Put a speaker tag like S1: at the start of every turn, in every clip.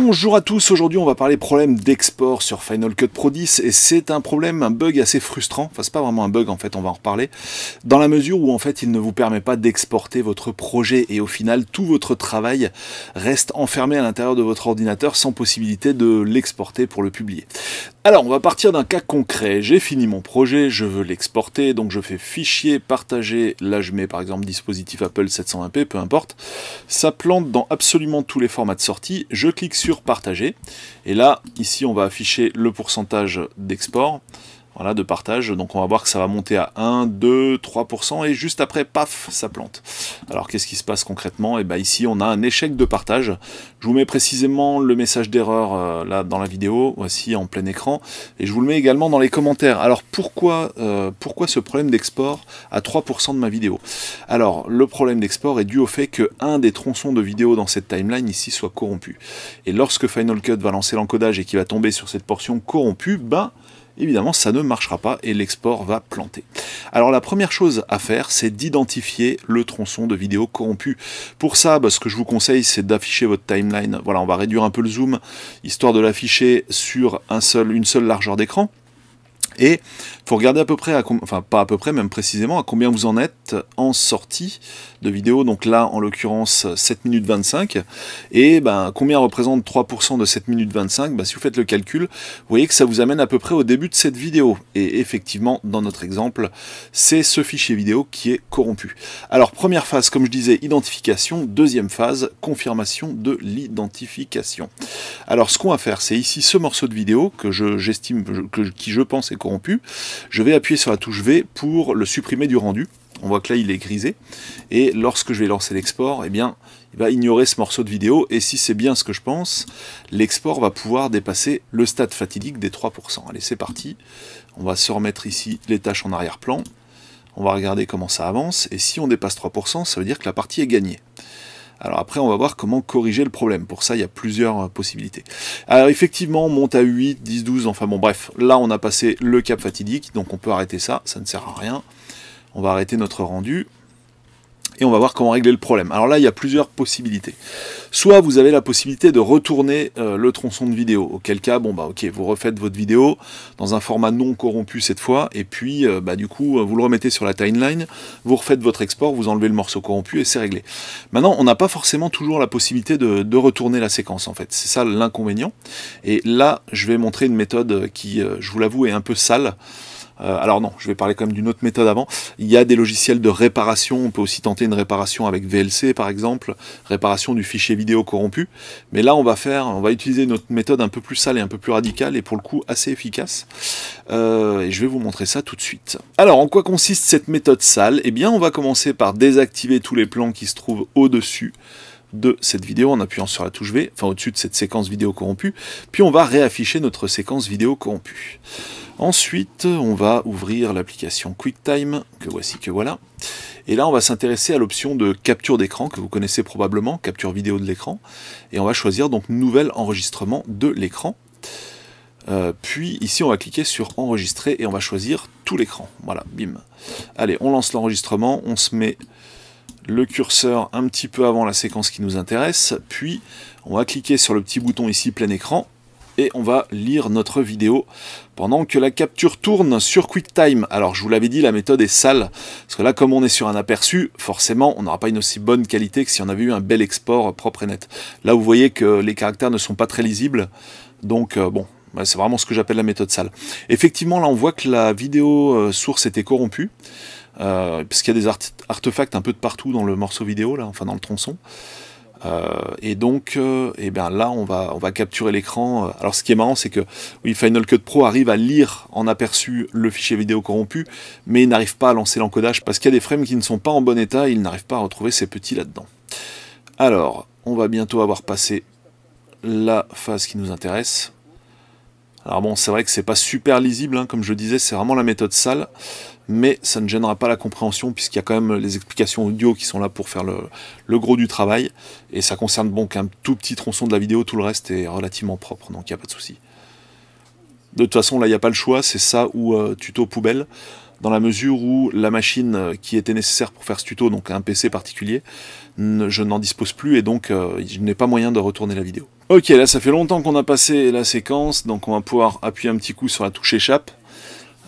S1: Bonjour à tous, aujourd'hui on va parler problème d'export sur Final Cut Pro 10 et c'est un problème, un bug assez frustrant, enfin c'est pas vraiment un bug en fait, on va en reparler, dans la mesure où en fait il ne vous permet pas d'exporter votre projet et au final tout votre travail reste enfermé à l'intérieur de votre ordinateur sans possibilité de l'exporter pour le publier. Alors on va partir d'un cas concret, j'ai fini mon projet, je veux l'exporter, donc je fais fichier, partager, là je mets par exemple dispositif Apple 720p, peu importe, ça plante dans absolument tous les formats de sortie, je clique sur partager. Et là, ici, on va afficher le pourcentage d'export voilà, de partage. Donc on va voir que ça va monter à 1, 2, 3%, et juste après, paf, ça plante. Alors qu'est-ce qui se passe concrètement Et eh bien ici, on a un échec de partage. Je vous mets précisément le message d'erreur euh, là dans la vidéo, voici en plein écran, et je vous le mets également dans les commentaires. Alors pourquoi, euh, pourquoi ce problème d'export à 3% de ma vidéo Alors le problème d'export est dû au fait que un des tronçons de vidéo dans cette timeline ici soit corrompu. Et lorsque Final Cut va lancer l'encodage et qu'il va tomber sur cette portion corrompue, ben évidemment ça ne marchera pas et l'export va planter. Alors la première chose à faire, c'est d'identifier le tronçon de vidéo corrompu. Pour ça, bah, ce que je vous conseille, c'est d'afficher votre timeline. Voilà, on va réduire un peu le zoom, histoire de l'afficher sur un seul, une seule largeur d'écran. Et faut regarder à peu près, enfin pas à peu près, même précisément, à combien vous en êtes en sortie de vidéo. Donc là, en l'occurrence, 7 minutes 25. Et ben, combien représente 3% de 7 minutes 25 ben, Si vous faites le calcul, vous voyez que ça vous amène à peu près au début de cette vidéo. Et effectivement, dans notre exemple, c'est ce fichier vidéo qui est corrompu. Alors, première phase, comme je disais, identification. Deuxième phase, confirmation de l'identification. Alors, ce qu'on va faire, c'est ici ce morceau de vidéo que j'estime, que, qui je pense est corrompu je vais appuyer sur la touche V pour le supprimer du rendu. On voit que là, il est grisé. Et lorsque je vais lancer l'export, eh bien, il va ignorer ce morceau de vidéo. Et si c'est bien ce que je pense, l'export va pouvoir dépasser le stade fatidique des 3%. Allez, c'est parti. On va se remettre ici les tâches en arrière-plan. On va regarder comment ça avance. Et si on dépasse 3%, ça veut dire que la partie est gagnée. Alors après, on va voir comment corriger le problème. Pour ça, il y a plusieurs euh, possibilités. Alors effectivement, on monte à 8, 10, 12, enfin bon, bref. Là, on a passé le cap fatidique, donc on peut arrêter ça, ça ne sert à rien. On va arrêter notre rendu et on va voir comment régler le problème. Alors là, il y a plusieurs possibilités. Soit vous avez la possibilité de retourner euh, le tronçon de vidéo, auquel cas, bon bah ok, vous refaites votre vidéo dans un format non corrompu cette fois, et puis euh, bah du coup, euh, vous le remettez sur la timeline, vous refaites votre export, vous enlevez le morceau corrompu et c'est réglé. Maintenant, on n'a pas forcément toujours la possibilité de, retourner la séquence en fait, c'est ça l'inconvénient. Et là, je vais montrer une méthode qui, je vous l'avoue, est un peu sale. Euh, alors non, je vais parler quand même d'une autre méthode avant. Il y a des logiciels de réparation, on peut aussi tenter une réparation avec VLC par exemple, réparation du fichier vidéo corrompu. Mais là on va faire, on va utiliser notre méthode un peu plus sale et un peu plus radicale et pour le coup assez efficace. Euh, et je vais vous montrer ça tout de suite. Alors en quoi consiste cette méthode sale Eh bien on va commencer par désactiver tous les plans qui se trouvent au-dessus de cette vidéo en appuyant sur la touche V, enfin au-dessus de cette séquence vidéo corrompue, puis on va réafficher notre séquence vidéo corrompue. Ensuite, on va ouvrir l'application QuickTime, que voici que voilà. Et là, on va s'intéresser à l'option de capture d'écran, que vous connaissez probablement, capture vidéo de l'écran. Et on va choisir donc nouvel enregistrement de l'écran. Euh, puis ici, on va cliquer sur enregistrer et on va choisir tout l'écran. Voilà, bim. Allez, on lance l'enregistrement, on se met le curseur un petit peu avant la séquence qui nous intéresse, puis on va cliquer sur le petit bouton ici plein écran et on va lire notre vidéo pendant que la capture tourne sur QuickTime. Alors je vous l'avais dit, la méthode est sale, parce que là comme on est sur un aperçu, forcément on n'aura pas une aussi bonne qualité que si on avait eu un bel export propre et net. Là vous voyez que les caractères ne sont pas très lisibles, donc euh, bon, bah, c'est vraiment ce que j'appelle la méthode sale. Effectivement là on voit que la vidéo euh, source était corrompue, euh, parce qu'il y a des artefacts un peu de partout dans le morceau vidéo, là, enfin dans le tronçon. Euh, et donc, euh, eh bien là, on va, on va capturer l'écran. Alors, ce qui est marrant, c'est que Final Cut Pro arrive à lire en aperçu le fichier vidéo corrompu, mais il n'arrive pas à lancer l'encodage parce qu'il y a des frames qui ne sont pas en bon état. Et il n'arrive pas à retrouver ces petits là-dedans. Alors, on va bientôt avoir passé la phase qui nous intéresse. Alors bon, c'est vrai que c'est pas super lisible, hein, comme je disais, c'est vraiment la méthode sale mais ça ne gênera pas la compréhension puisqu'il y a quand même les explications audio qui sont là pour faire le, gros du travail et ça concerne donc un tout petit tronçon de la vidéo, tout le reste est relativement propre, donc il n'y a pas de souci. De toute façon, là, il n'y a pas le choix, c'est ça ou euh, tuto poubelle, dans la mesure où la machine euh, qui était nécessaire pour faire ce tuto, donc un PC particulier, je n'en dispose plus et donc euh, je n'ai pas moyen de retourner la vidéo. Ok, là, ça fait longtemps qu'on a passé la séquence, donc on va pouvoir appuyer un petit coup sur la touche échappe.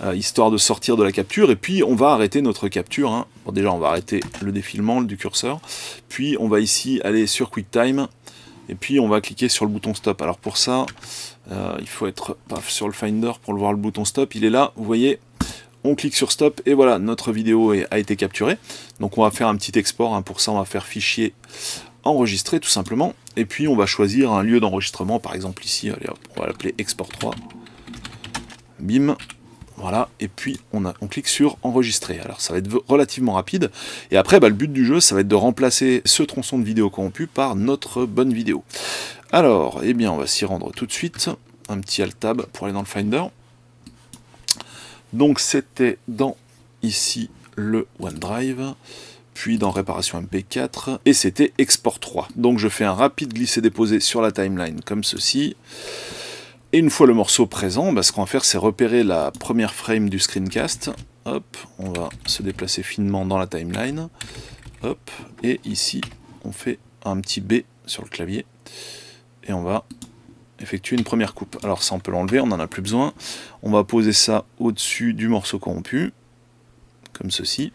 S1: Euh, histoire de sortir de la capture. Et puis on va arrêter notre capture. Hein. déjà on va arrêter le défilement du curseur. Puis on va ici aller sur QuickTime. Et puis on va cliquer sur le bouton stop. Alors pour ça, euh, il faut être sur le Finder pour le voir le bouton stop. Il est là, vous voyez, on clique sur stop et voilà, notre vidéo a été capturée. Donc on va faire un petit export, hein. pour ça on va faire fichier enregistrer tout simplement. Et puis on va choisir un lieu d'enregistrement, par exemple ici, allez on va l'appeler export 3. Bim, voilà, et puis on, clique sur enregistrer. Alors ça va être relativement rapide. Et après, bah, le but du jeu, ça va être de remplacer ce tronçon de vidéo corrompu par notre bonne vidéo. Alors, eh bien, on va s'y rendre tout de suite. Un petit Alt Tab pour aller dans le Finder. Donc c'était dans ici le OneDrive puis dans réparation MP4, et c'était export 3. Donc je fais un rapide glisser-déposer sur la timeline comme ceci. Et une fois le morceau présent, bah, ce qu'on va faire, c'est repérer la première frame du screencast. Hop, on va se déplacer finement dans la timeline. Hop, et ici, on fait un petit B sur le clavier. Et on va effectuer une première coupe. Alors ça, on peut l'enlever, on n'en a plus besoin. On va poser ça au-dessus du morceau corrompu, comme ceci.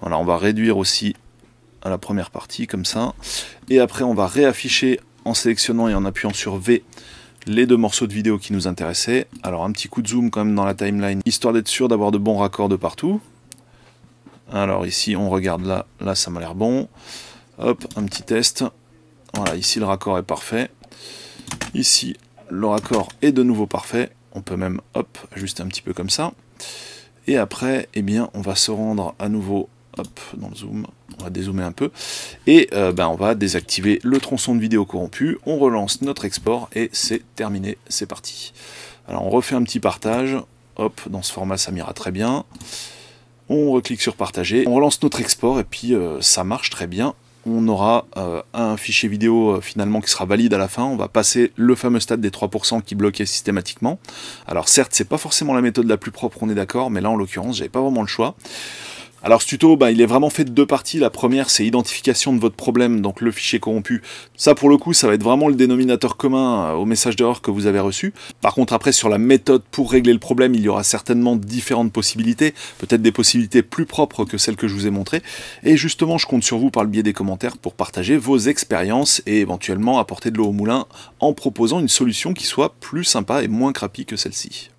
S1: Voilà, on va réduire aussi à la première partie, comme ça. Et après, on va réafficher en sélectionnant et en appuyant sur V les deux morceaux de vidéo qui nous intéressaient. Alors un petit coup de zoom quand même dans la timeline, histoire d'être sûr d'avoir de bons raccords de partout. Alors ici, on regarde là, là ça m'a l'air bon. Hop, un petit test. Voilà, ici le raccord est parfait. Ici, le raccord est de nouveau parfait. On peut même, hop, juste un petit peu comme ça. Et après, eh bien, on va se rendre à nouveau, hop, dans le zoom, on va dézoomer un peu, et euh, ben, on va désactiver le tronçon de vidéo corrompu, on relance notre export, et c'est terminé, c'est parti. Alors on refait un petit partage, hop, dans ce format ça m'ira très bien, on reclique sur partager, on relance notre export, et puis euh, ça marche très bien, on aura euh, un fichier vidéo finalement qui sera valide à la fin. On va passer le fameux stade des 3% qui bloquait systématiquement. Alors certes, c'est pas forcément la méthode la plus propre, on est d'accord, mais là en l'occurrence, j'avais pas vraiment le choix. Alors ce tuto, bah, il est vraiment fait de deux parties. La première, c'est identification de votre problème, donc le fichier corrompu. Ça, pour le coup, ça va être vraiment le dénominateur commun euh, au message d'erreur que vous avez reçu. Par contre, après, sur la méthode pour régler le problème, il y aura certainement différentes possibilités, peut-être des possibilités plus propres que celles que je vous ai montrées. Et justement, je compte sur vous par le biais des commentaires pour partager vos expériences et éventuellement apporter de l'eau au moulin en proposant une solution qui soit plus sympa et moins crapie que celle-ci.